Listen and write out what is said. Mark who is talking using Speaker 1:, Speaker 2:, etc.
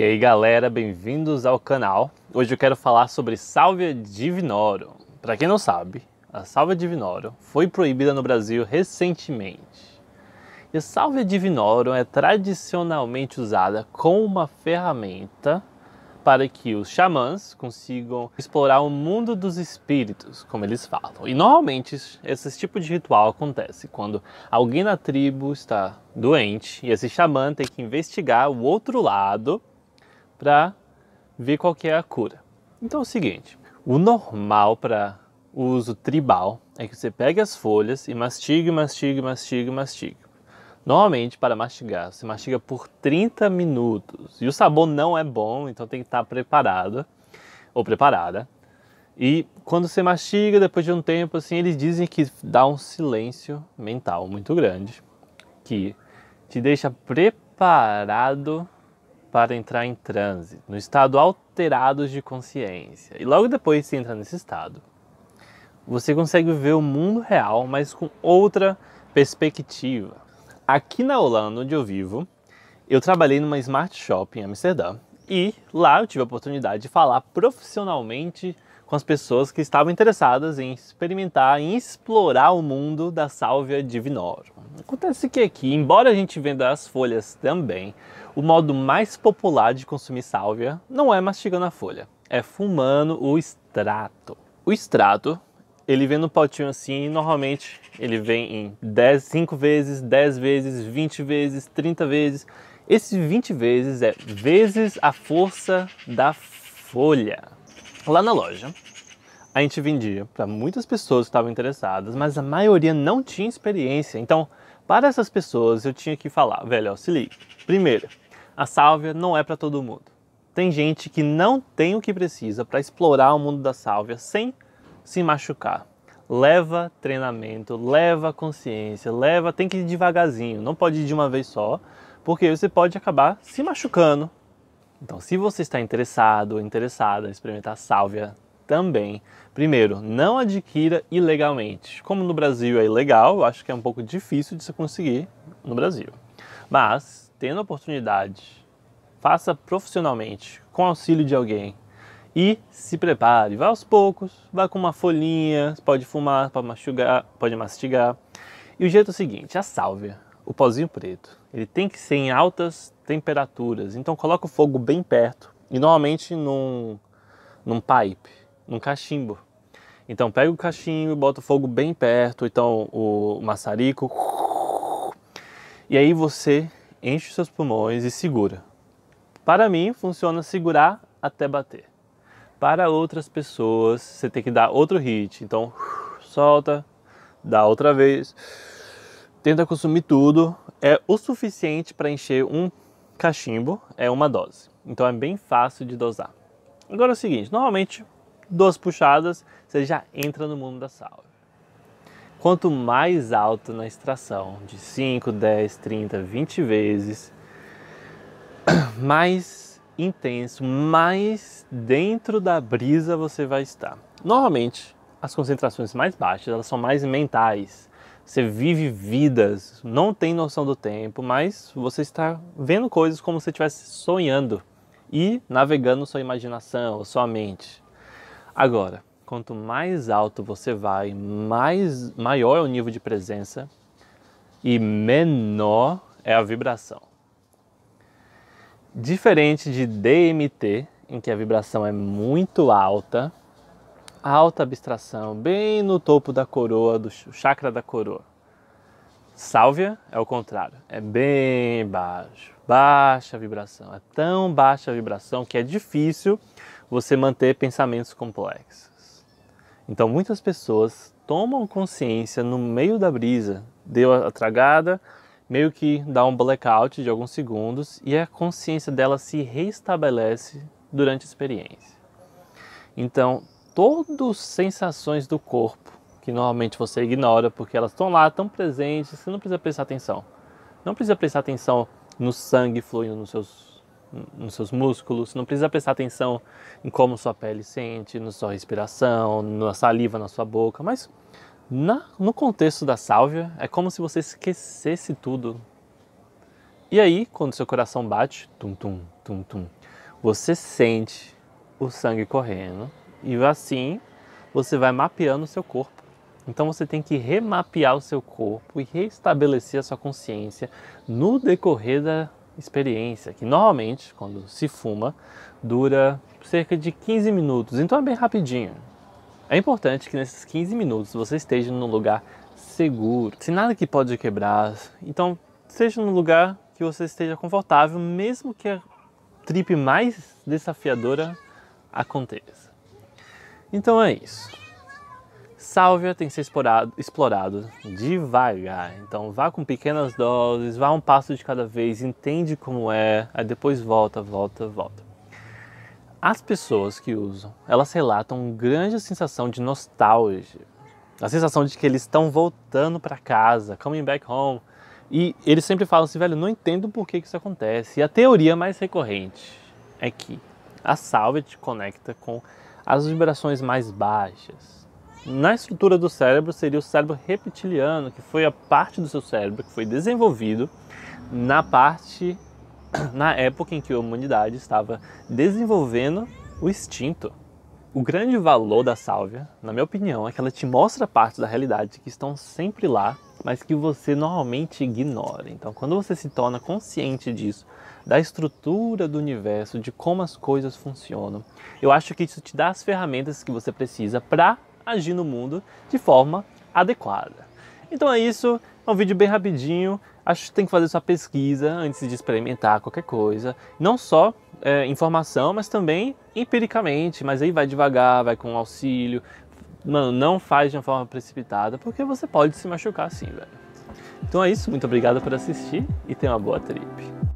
Speaker 1: E aí galera, bem-vindos ao canal. Hoje eu quero falar sobre Salvia divinorum. Para quem não sabe, a Salvia divinorum foi proibida no Brasil recentemente. E a Salvia divinorum é tradicionalmente usada como uma ferramenta para que os xamãs consigam explorar o mundo dos espíritos, como eles falam. E normalmente esse tipo de ritual acontece quando alguém na tribo está doente e esse xamã tem que investigar o outro lado para ver qual que é a cura. Então é o seguinte, o normal para o uso tribal é que você pegue as folhas e mastigue, mastigue, mastigue, mastigue. Normalmente, para mastigar, você mastiga por 30 minutos. E o sabor não é bom, então tem que estar preparado ou preparada. E quando você mastiga, depois de um tempo, assim, eles dizem que dá um silêncio mental muito grande, que te deixa preparado para entrar em transe, no estado alterado de consciência. E logo depois de entra nesse estado, você consegue ver o mundo real, mas com outra perspectiva. Aqui na Holanda, onde eu vivo, eu trabalhei numa smart shop em Amsterdã e lá eu tive a oportunidade de falar profissionalmente com as pessoas que estavam interessadas em experimentar, em explorar o mundo da Salvia divinorum. Acontece que aqui, embora a gente venda as folhas também, o modo mais popular de consumir sálvia não é mastigando a folha, é fumando o extrato. O extrato, ele vem no potinho assim, e normalmente ele vem em 10, 5 vezes, 10 vezes, 20 vezes, 30 vezes. Esse 20 vezes é vezes a força da folha. Lá na loja, a gente vendia para muitas pessoas que estavam interessadas, mas a maioria não tinha experiência. Então, para essas pessoas, eu tinha que falar, velho, ó, se liga. Primeiro, a sálvia não é para todo mundo. Tem gente que não tem o que precisa para explorar o mundo da sálvia sem se machucar. Leva treinamento, leva consciência, leva, tem que ir devagarzinho, não pode ir de uma vez só, porque você pode acabar se machucando então, se você está interessado ou interessada em experimentar sálvia também, primeiro, não adquira ilegalmente. Como no Brasil é ilegal, eu acho que é um pouco difícil de se conseguir no Brasil. Mas, tendo a oportunidade, faça profissionalmente, com auxílio de alguém, e se prepare. Vá aos poucos, vá com uma folhinha, pode fumar, pode mastigar, pode mastigar. E o jeito é o seguinte, a sálvia, o pozinho preto, ele tem que ser em altas temperaturas. Então coloca o fogo bem perto e normalmente num, num pipe, num cachimbo. Então pega o cachimbo, bota o fogo bem perto, então o maçarico. E aí você enche os seus pulmões e segura. Para mim funciona segurar até bater. Para outras pessoas, você tem que dar outro hit. Então, solta, dá outra vez. Tenta consumir tudo. É o suficiente para encher um cachimbo é uma dose. Então é bem fácil de dosar. Agora é o seguinte, normalmente duas puxadas você já entra no mundo da salve. Quanto mais alto na extração, de 5, 10, 30, 20 vezes, mais intenso, mais dentro da brisa você vai estar. Normalmente, as concentrações mais baixas, elas são mais mentais. Você vive vidas, não tem noção do tempo, mas você está vendo coisas como se estivesse sonhando e navegando sua imaginação, sua mente. Agora, quanto mais alto você vai, mais maior é o nível de presença e menor é a vibração. Diferente de DMT, em que a vibração é muito alta, alta abstração, bem no topo da coroa, do chakra da coroa. Sálvia é o contrário, é bem baixo, baixa vibração. É tão baixa vibração que é difícil você manter pensamentos complexos. Então muitas pessoas tomam consciência no meio da brisa, deu a tragada, meio que dá um blackout de alguns segundos e a consciência dela se restabelece durante a experiência. Então, todas sensações do corpo que normalmente você ignora porque elas estão lá, estão presentes, você não precisa prestar atenção. Não precisa prestar atenção no sangue fluindo nos seus, nos seus músculos, não precisa prestar atenção em como sua pele sente, na sua respiração, na saliva na sua boca, mas na, no contexto da sálvia é como se você esquecesse tudo. E aí, quando seu coração bate, tum tum tum tum, você sente o sangue correndo e assim você vai mapeando o seu corpo. Então você tem que remapear o seu corpo e restabelecer a sua consciência no decorrer da experiência, que normalmente, quando se fuma, dura cerca de 15 minutos, então é bem rapidinho. É importante que nesses 15 minutos você esteja num lugar seguro, sem nada que pode quebrar. Então, seja num lugar que você esteja confortável, mesmo que a trip mais desafiadora aconteça. Então é isso. Sálvia tem que ser explorado, explorado devagar. Então vá com pequenas doses, vá um passo de cada vez, entende como é, aí depois volta, volta, volta. As pessoas que usam, elas relatam uma grande sensação de nostalgia. A sensação de que eles estão voltando para casa, coming back home. E eles sempre falam assim, velho, não entendo por que, que isso acontece. E a teoria mais recorrente é que a salvia te conecta com as vibrações mais baixas. Na estrutura do cérebro seria o cérebro reptiliano, que foi a parte do seu cérebro que foi desenvolvido na parte na época em que a humanidade estava desenvolvendo o instinto. O grande valor da sálvia, na minha opinião, é que ela te mostra partes da realidade que estão sempre lá mas que você normalmente ignora. Então, quando você se torna consciente disso, da estrutura do universo, de como as coisas funcionam, eu acho que isso te dá as ferramentas que você precisa para agir no mundo de forma adequada. Então é isso, é um vídeo bem rapidinho. Acho que tem que fazer sua pesquisa antes de experimentar qualquer coisa. Não só é, informação, mas também empiricamente. Mas aí vai devagar, vai com auxílio, Mano, não faz de uma forma precipitada, porque você pode se machucar assim, velho. Então é isso, muito obrigado por assistir e tenha uma boa trip.